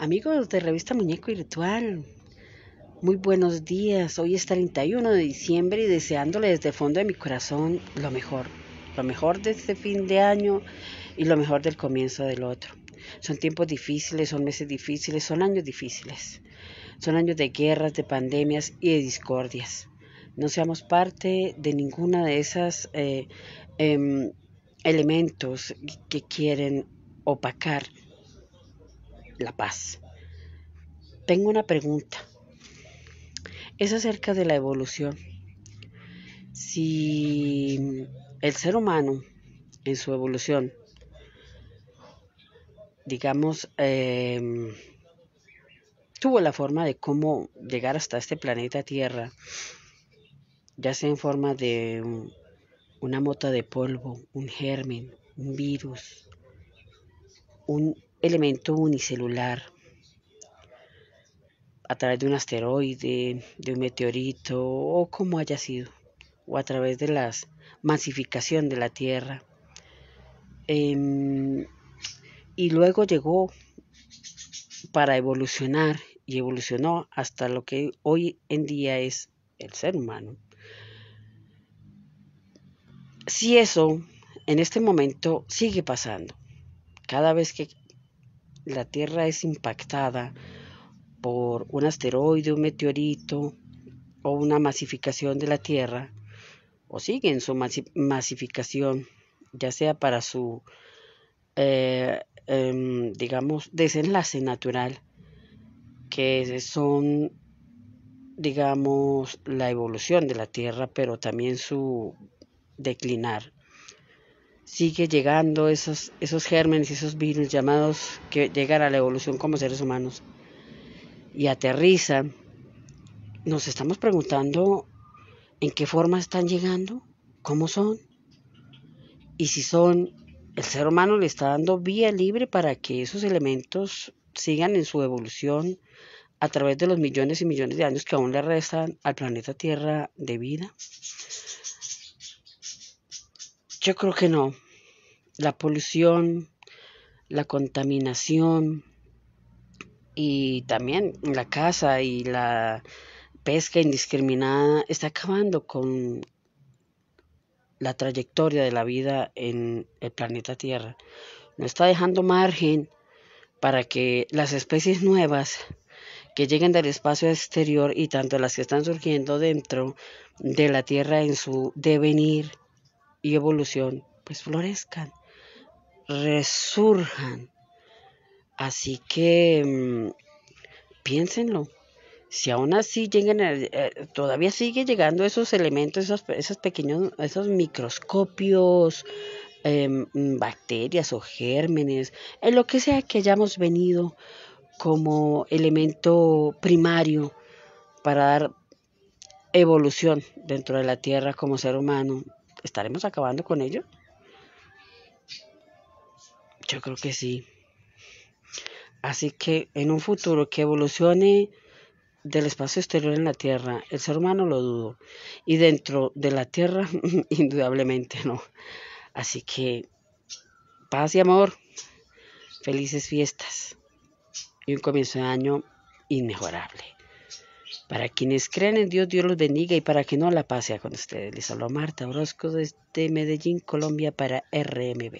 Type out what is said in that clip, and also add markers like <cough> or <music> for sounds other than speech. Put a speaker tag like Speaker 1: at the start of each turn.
Speaker 1: Amigos de Revista Muñeco Virtual, muy buenos días. Hoy es 31 de diciembre y deseándole desde el fondo de mi corazón lo mejor. Lo mejor de este fin de año y lo mejor del comienzo del otro. Son tiempos difíciles, son meses difíciles, son años difíciles. Son años de guerras, de pandemias y de discordias. No seamos parte de ninguna de esas eh, em, elementos que quieren opacar la paz. Tengo una pregunta. Es acerca de la evolución. Si el ser humano en su evolución, digamos, em, tuvo la forma de cómo llegar hasta este planeta Tierra, ya sea en forma de una mota de polvo, un germen, un virus, un elemento unicelular a través de un asteroide, de un meteorito o como haya sido, o a través de la masificación de la Tierra. Em, y luego llegó para evolucionar y evolucionó hasta lo que hoy en día es el ser humano. Si eso en este momento sigue pasando, cada vez que la Tierra es impactada por un asteroide, un meteorito o una masificación de la Tierra, o siguen su masificación, ya sea para su, eh, em, digamos, desenlace natural, que son, digamos, la evolución de la Tierra, pero también su declinar sigue llegando esos, esos gérmenes y esos virus llamados que llegan a la evolución como seres humanos y aterrizan, nos estamos preguntando en qué forma están llegando, cómo son, y si son, el ser humano le está dando vía libre para que esos elementos sigan en su evolución a través de los millones y millones de años que aún le restan al planeta Tierra de vida. Yo creo que no la polución, la contaminación y también la caza y la pesca indiscriminada está acabando con la trayectoria de la vida en el planeta Tierra. No está dejando margen para que las especies nuevas que lleguen del espacio exterior y tanto las que están surgiendo dentro de la Tierra en su devenir y evolución, pues florezcan resurjan. Así que mm, piénsenlo. Si aún así llegan, eh, todavía sigue llegando esos elementos, esos, pequeños, esos microscopios, em, bacterias o gérmenes, en lo que sea que hayamos venido como elemento primario para dar evolución dentro de la Tierra como ser humano, ¿estaremos acabando con ello? Yo creo que sí. Así que en un futuro que evolucione del espacio exterior en la Tierra, el ser humano lo dudo. Y dentro de la Tierra, <laughs> indudablemente no. Así que paz y amor, felices fiestas y un comienzo de año inmejorable. Para quienes creen en Dios, Dios los bendiga y para que no la pase con ustedes. Les hablo Marta Orozco desde Medellín, Colombia para RMB.